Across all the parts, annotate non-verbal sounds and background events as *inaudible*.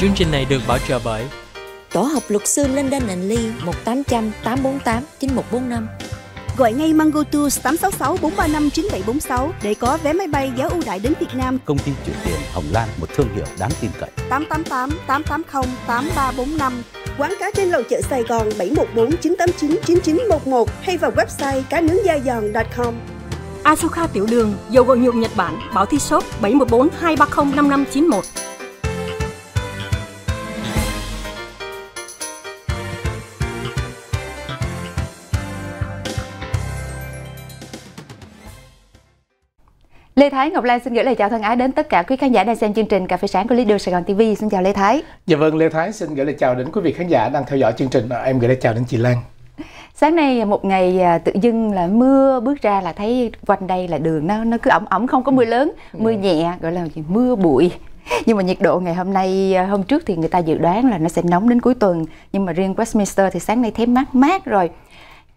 Chương trình này được bảo trợ bởi Tổ hợp luật sư Linden and Lee 1800 848 9145 Gọi ngay Mango Tours 866 435 9746 để có vé máy bay giá ưu đại đến Việt Nam. Công ty chuyển tiền Hồng Lan, một thương hiệu đáng tin cậy. 888 880 8345 Quán cá trên lầu chợ Sài Gòn 714 989 9911 hay vào website cá nướng da giòn.com. Asuka Tiểu Đường, dầu gội nhuộm Nhật Bản, bảo thi shop 714 230 5591. Lê Thái Ngọc Lan xin gửi lời chào thân ái đến tất cả quý khán giả đang xem chương trình Cà phê sáng của Leader Sài Gòn TV. Xin chào Lê Thái. Dạ vâng, Lê Thái xin gửi lời chào đến quý vị khán giả đang theo dõi chương trình. Em gửi lời chào đến chị Lan. Sáng nay một ngày à, tự dưng là mưa bước ra là thấy quanh đây là đường nó nó cứ ẩm ẩm không có mưa lớn, mưa dạ. nhẹ gọi là gì mưa bụi. Nhưng mà nhiệt độ ngày hôm nay à, hôm trước thì người ta dự đoán là nó sẽ nóng đến cuối tuần, nhưng mà riêng Westminster thì sáng nay thấy mát mát rồi.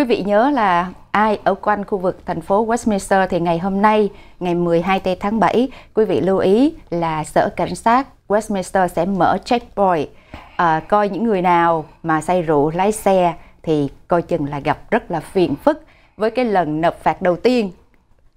Quý vị nhớ là ai ở quanh khu vực thành phố Westminster thì ngày hôm nay, ngày 12 tây tháng 7, quý vị lưu ý là Sở Cảnh sát Westminster sẽ mở checkpoint à, coi những người nào mà say rượu lái xe thì coi chừng là gặp rất là phiền phức với cái lần nộp phạt đầu tiên.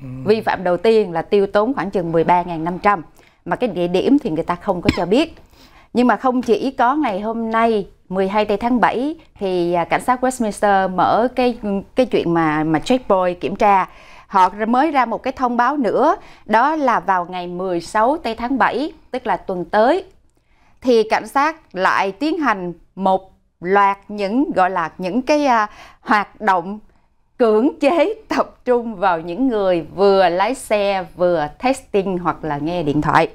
Ừ. Vi phạm đầu tiên là tiêu tốn khoảng chừng 13.500 mà cái địa điểm thì người ta không có cho biết. Nhưng mà không chỉ có ngày hôm nay 12 tây tháng 7 thì à, cảnh sát Westminster mở cái cái chuyện mà mà checkpoint kiểm tra họ mới ra một cái thông báo nữa đó là vào ngày 16 tây tháng 7 tức là tuần tới thì cảnh sát lại tiến hành một loạt những gọi là những cái uh, hoạt động cưỡng chế *laughs* tập trung vào những người vừa lái xe vừa testing hoặc là nghe điện thoại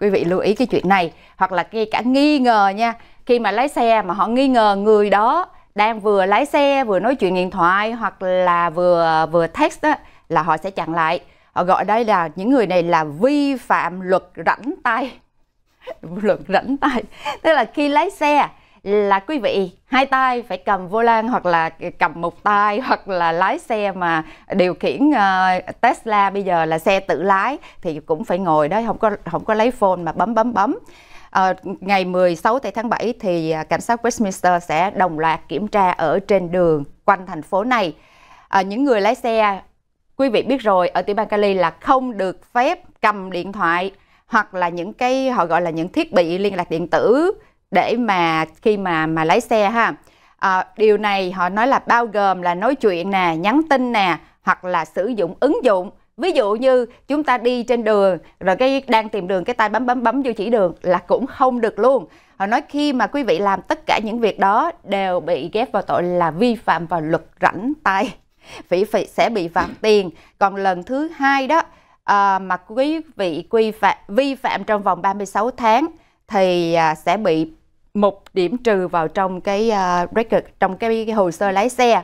quý vị lưu ý cái chuyện này hoặc là ngay cả nghi ngờ nha khi mà lái xe mà họ nghi ngờ người đó đang vừa lái xe vừa nói chuyện điện thoại hoặc là vừa vừa text đó, là họ sẽ chặn lại họ gọi đây là những người này là vi phạm luật rảnh tay *laughs* luật rảnh tay tức là khi lái xe là quý vị hai tay phải cầm vô lăng hoặc là cầm một tay *laughs* hoặc là lái xe mà điều khiển uh, Tesla bây giờ là xe tự lái thì cũng phải ngồi đấy không có không có lấy phone mà bấm bấm bấm Ờ, à, ngày 16 tháng 7 thì cảnh sát Westminster sẽ đồng loạt kiểm tra ở trên đường quanh thành phố này. À, những người lái xe, quý vị biết rồi, ở tiểu bang Cali là không được phép cầm điện thoại hoặc là những cái họ gọi là những thiết bị liên lạc điện tử để mà khi mà mà lái xe ha. À, điều này họ nói là bao gồm là nói chuyện nè, nhắn tin nè, hoặc là sử dụng ứng dụng ví dụ như chúng ta đi trên đường rồi cái đang tìm đường cái tay bấm bấm bấm vô chỉ đường là cũng không được luôn họ nói khi mà quý vị làm tất cả những việc đó đều bị ghép vào tội là vi phạm vào luật rảnh tay vị vị sẽ bị phạt tiền còn lần thứ hai đó à, mà quý vị quy phạm vi phạm trong vòng 36 tháng thì à, sẽ bị một điểm trừ vào trong cái uh, record trong cái, cái hồ sơ lái xe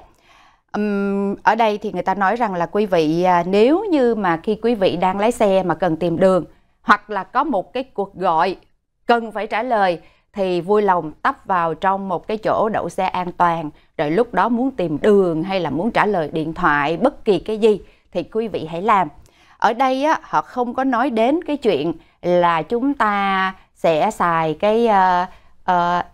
Um, ở đây thì người ta nói rằng là quý vị à, nếu như mà khi quý vị đang lái xe mà cần tìm đường hoặc là có một cái cuộc gọi cần phải trả lời thì vui lòng tấp vào trong một cái chỗ đậu xe an toàn rồi lúc đó muốn tìm đường hay là muốn trả lời điện thoại bất kỳ cái gì thì quý vị hãy làm ở đây á, họ không có nói đến cái chuyện là chúng ta sẽ xài cái uh, uh,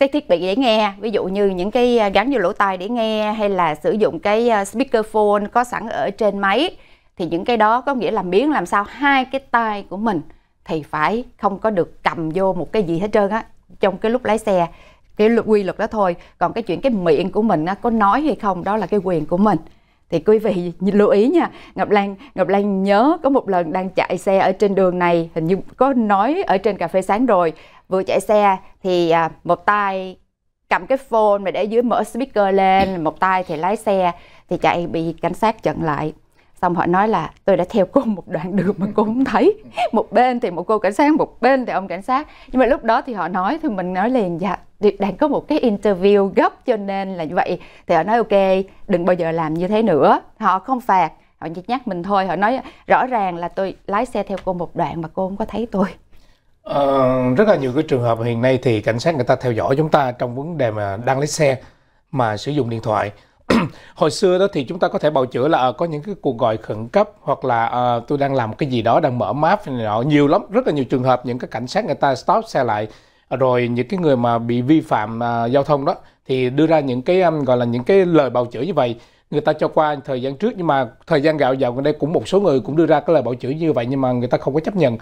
cái thiết bị để nghe ví dụ như những cái à, gắn vô lỗ tai để nghe hay là sử dụng cái à, speakerphone có sẵn ở trên máy thì những cái đó có nghĩa là biến làm sao hai cái tai của mình thì phải không có được cầm vô một cái gì hết trơn á trong cái lúc lái xe cái quy luật đó thôi còn cái chuyện cái miệng của mình á, có nói hay không đó là cái quyền của mình thì quý vị *laughs* lưu ý nha ngọc lan ngọc lan nhớ có một lần đang chạy xe ở trên đường này hình như có nói ở trên cà phê sáng rồi vừa chạy xe thì à, một tay cầm cái phone mà để dưới mở speaker lên một tay thì lái xe thì chạy bị cảnh sát chặn lại xong họ nói là tôi đã theo cô *laughs* một đoạn đường mà cô không thấy một bên thì một cô cảnh sát một bên thì ông cảnh sát nhưng mà lúc đó thì họ nói thì mình nói liền dạ đang có một cái interview gấp cho nên là như vậy thì họ nói ok đừng bao giờ làm như thế nữa họ không phạt họ chỉ nhắc mình thôi họ nói rõ ràng là tôi lái xe theo cô một đoạn mà cô không có thấy tôi Uh, rất là nhiều cái trường hợp hiện nay thì cảnh sát người ta theo dõi chúng ta trong vấn đề mà đang lấy xe mà sử dụng điện thoại *clears throat* hồi xưa đó thì chúng ta có thể bào chữa là uh, có những cái cuộc gọi khẩn cấp hoặc là uh, tôi đang làm cái gì đó đang mở map này nọ nhiều lắm rất là nhiều trường hợp những cái cảnh sát người ta stop xe lại rồi những cái người mà bị vi phạm uh, giao thông đó thì đưa ra những cái um, gọi là những cái lời bào chữa như vậy người ta cho qua thời gian trước nhưng mà thời gian gạo dạo gần đây cũng một số người cũng đưa ra cái lời bào chữa như vậy nhưng mà người ta không có chấp nhận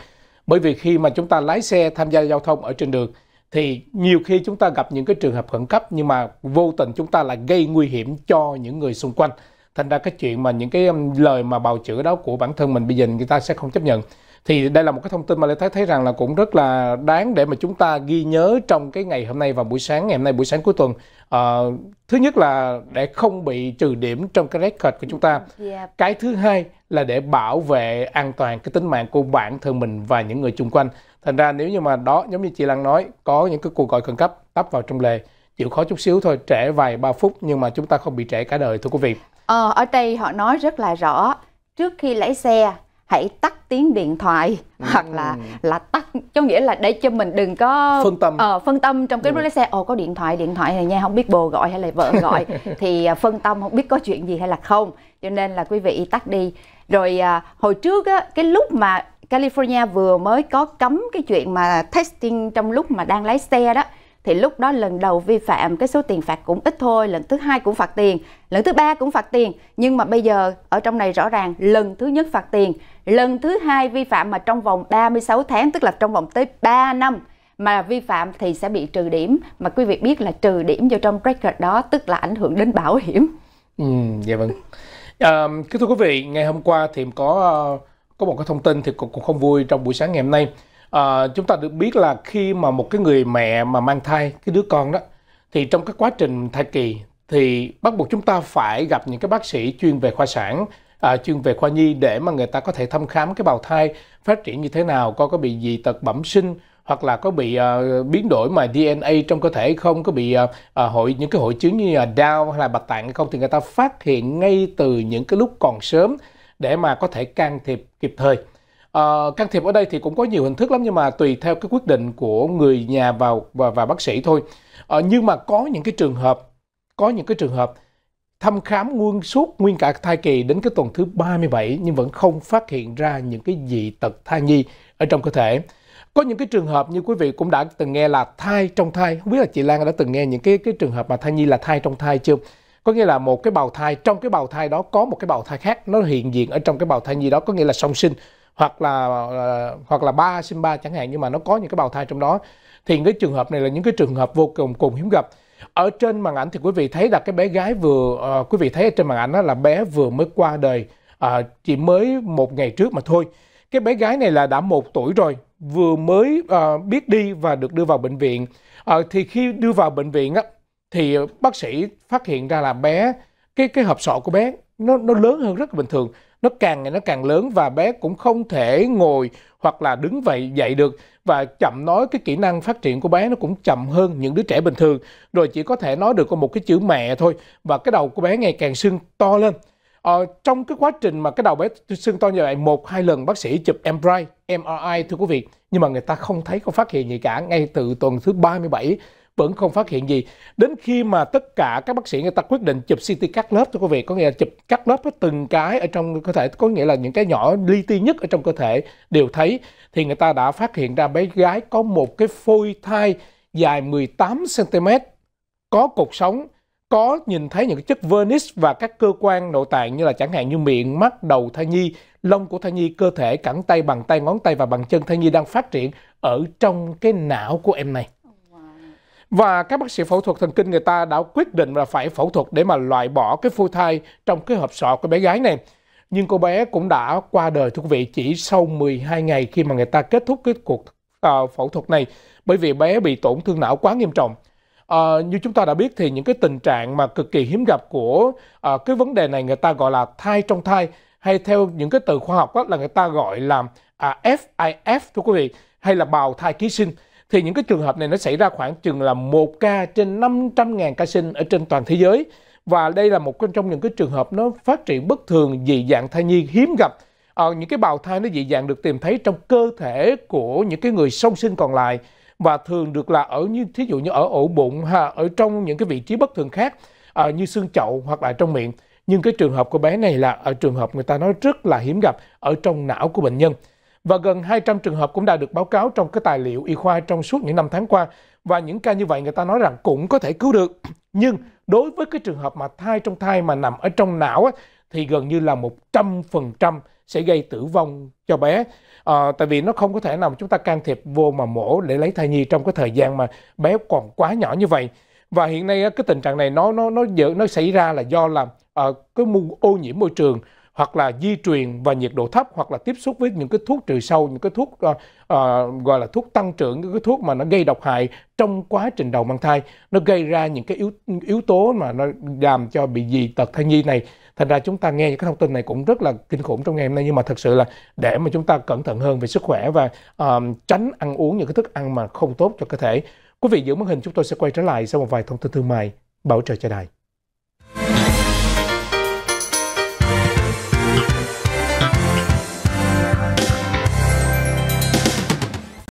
bởi vì khi mà chúng ta lái xe tham gia giao thông ở trên đường thì nhiều khi chúng ta gặp những cái trường hợp khẩn cấp nhưng mà vô tình chúng ta lại gây nguy hiểm cho những người xung quanh. Thành ra cái chuyện mà những cái lời mà bào chữa đó của bản thân mình bây giờ người ta sẽ không chấp nhận thì đây là một cái thông tin mà lê thái thấy rằng là cũng rất là đáng để mà chúng ta ghi nhớ trong cái ngày hôm nay và buổi sáng ngày hôm nay buổi sáng cuối tuần à, thứ nhất là để không bị trừ điểm trong cái record của chúng ta yeah. cái thứ hai là để bảo vệ an toàn cái tính mạng của bản thân mình và những người chung quanh thành ra nếu như mà đó giống như chị lan nói có những cái cuộc gọi khẩn cấp tấp vào trong lề chịu khó chút xíu thôi trễ vài ba phút nhưng mà chúng ta không bị trễ cả đời thưa quý vị ờ, ở đây họ nói rất là rõ trước khi lái xe hãy tắt tiếng điện thoại ừ. hoặc là là tắt có nghĩa là để cho mình đừng có phân tâm uh, phân tâm trong cái ừ. lái xe ồ có điện thoại điện thoại này nha không biết bồ gọi hay là vợ gọi *laughs* thì ờ, phân tâm không biết có chuyện gì hay là không cho nên là quý vị tắt đi rồi uh, hồi trước á cái lúc mà California vừa mới có cấm cái chuyện mà testing trong lúc mà đang lái xe đó thì lúc đó lần đầu vi phạm cái số tiền phạt cũng ít thôi lần thứ hai cũng phạt tiền lần thứ ba cũng phạt tiền nhưng mà bây giờ ở trong này rõ ràng lần thứ nhất phạt tiền lần thứ hai vi phạm mà trong vòng 36 tháng tức là trong vòng tới 3 năm mà vi phạm thì sẽ bị trừ điểm mà quý vị biết là trừ điểm vô trong record đó tức là ảnh hưởng đến bảo hiểm ừ dạ vâng à, kính thưa quý vị ngày hôm qua thì có ờ, có một cái thông tin thì cũng, cũng không vui trong buổi sáng ngày hôm nay à, chúng ta được biết là khi mà một cái người mẹ mà mang thai cái đứa con đó thì trong cái quá trình thai kỳ thì bắt buộc chúng ta phải gặp những cái bác sĩ chuyên về khoa sản à, chuyên về khoa nhi để mà người ta có thể thăm khám cái bào thai phát triển như thế nào có có bị gì tật bẩm sinh hoặc là có bị uh, biến đổi mà DNA trong cơ thể không có bị uh, hội những cái hội chứng như là đau hay là bạch tạng hay không thì người ta phát hiện ngay từ những cái lúc còn sớm để mà có thể can thiệp kịp thời. Uh, can thiệp ở đây thì cũng có nhiều hình thức lắm nhưng mà tùy theo cái quyết định của người nhà vào và, và bác sĩ thôi. Uh, nhưng mà có những cái trường hợp có những cái trường hợp thăm khám nguyên suốt nguyên cả thai kỳ đến cái tuần thứ 37 nhưng vẫn không phát hiện ra những cái dị tật thai nhi ở trong cơ thể. Có những cái trường hợp như quý vị cũng đã từng nghe là thai trong thai, không biết là chị Lan đã từng nghe những cái cái trường hợp mà thai nhi là thai trong thai chưa? Có nghĩa là một cái bào thai trong cái bào thai đó có một cái bào thai khác nó hiện diện ở trong cái bào thai nhi đó có nghĩa là song sinh hoặc là ờ, hoặc là ba sinh ba chẳng hạn nhưng mà nó có những cái bào thai trong đó thì cái trường hợp này là những cái trường hợp vô cùng cùng hiếm gặp ở trên màn ảnh thì quý vị thấy là cái bé gái vừa uh, quý vị thấy ở trên màn ảnh đó là bé vừa mới qua đời uh, chỉ mới một ngày trước mà thôi cái bé gái này là đã một tuổi rồi vừa mới uh, biết đi và được đưa vào bệnh viện uh, thì khi đưa vào bệnh viện á thì bác sĩ phát hiện ra là bé cái cái hộp sọ của bé nó nó lớn hơn rất là bình thường nó càng ngày nó càng lớn và bé cũng không thể ngồi hoặc là đứng vậy dậy được và chậm nói cái kỹ năng phát triển của bé nó cũng chậm hơn những đứa trẻ bình thường rồi chỉ có thể nói được có một cái chữ mẹ thôi và cái đầu của bé ngày càng sưng to lên ờ, trong cái quá trình mà cái đầu bé sưng to như vậy một hai lần bác sĩ chụp MRI MRI thưa quý vị nhưng mà người ta không thấy có phát hiện gì cả ngay từ tuần thứ 37 vẫn không phát hiện gì đến khi mà tất cả các bác sĩ người ta quyết định chụp CT cắt lớp thưa quý vị có nghĩa là chụp cắt lớp từng cái ở trong cơ thể có nghĩa là những cái nhỏ li ti nhất ở trong cơ thể đều thấy thì người ta đã phát hiện ra bé gái có một cái phôi thai dài 18 cm có cột sống có nhìn thấy những chất vernix và các cơ quan nội tạng như là chẳng hạn như miệng, mắt, đầu thai nhi, lông của thai nhi, cơ thể, cẳng tay, bằng tay, ngón tay và bàn chân thai nhi đang phát triển ở trong cái não của em này. Và các bác sĩ phẫu thuật thần kinh người ta đã quyết định là phải phẫu thuật để mà loại bỏ cái phôi thai trong cái hộp sọ của bé gái này. Nhưng cô bé cũng đã qua đời thưa quý vị chỉ sau 12 ngày khi mà người ta kết thúc cái cuộc uh, phẫu thuật này bởi vì bé bị tổn thương não quá nghiêm trọng. Uh, như chúng ta đã biết thì những cái tình trạng mà cực kỳ hiếm gặp của uh, cái vấn đề này người ta gọi là thai trong thai hay theo những cái từ khoa học đó là người ta gọi là à, FIF thưa quý vị hay là bào thai ký sinh thì những cái trường hợp này nó xảy ra khoảng chừng là một ca trên 500.000 ca sinh ở trên toàn thế giới và đây là một trong những cái trường hợp nó phát triển bất thường dị dạng thai nhi hiếm gặp à, những cái bào thai nó dị dạng được tìm thấy trong cơ thể của những cái người song sinh còn lại và thường được là ở như thí dụ như ở ổ bụng ha ở trong những cái vị trí bất thường khác à, như xương chậu hoặc là trong miệng nhưng cái trường hợp của bé này là ở trường hợp người ta nói rất là hiếm gặp ở trong não của bệnh nhân và gần 200 trường hợp cũng đã được báo cáo trong cái tài liệu y khoa trong suốt những năm tháng qua và những ca như vậy người ta nói rằng cũng có thể cứu được nhưng đối với cái trường hợp mà thai trong thai mà nằm ở trong não á, thì gần như là 100% sẽ gây tử vong cho bé à, tại vì nó không có thể nào chúng ta can thiệp vô mà mổ để lấy thai nhi trong cái thời gian mà bé còn quá nhỏ như vậy và hiện nay cái tình trạng này nó nó nó dự nó xảy ra là do là uh, cái ô nhiễm môi trường hoặc là di truyền và nhiệt độ thấp hoặc là tiếp xúc với những cái thuốc trừ sâu những cái thuốc uh, uh, gọi là thuốc tăng trưởng những cái thuốc mà nó gây độc hại trong quá trình đầu mang thai nó gây ra những cái yếu yếu tố mà nó làm cho bị dị tật thai nhi này thành ra chúng ta nghe những cái thông tin này cũng rất là kinh khủng trong ngày hôm nay nhưng mà thật sự là để mà chúng ta cẩn thận hơn về sức khỏe và uh, tránh ăn uống những cái thức ăn mà không tốt cho cơ thể quý vị giữ màn hình chúng tôi sẽ quay trở lại sau một vài thông tin thương mại bảo trợ cho đài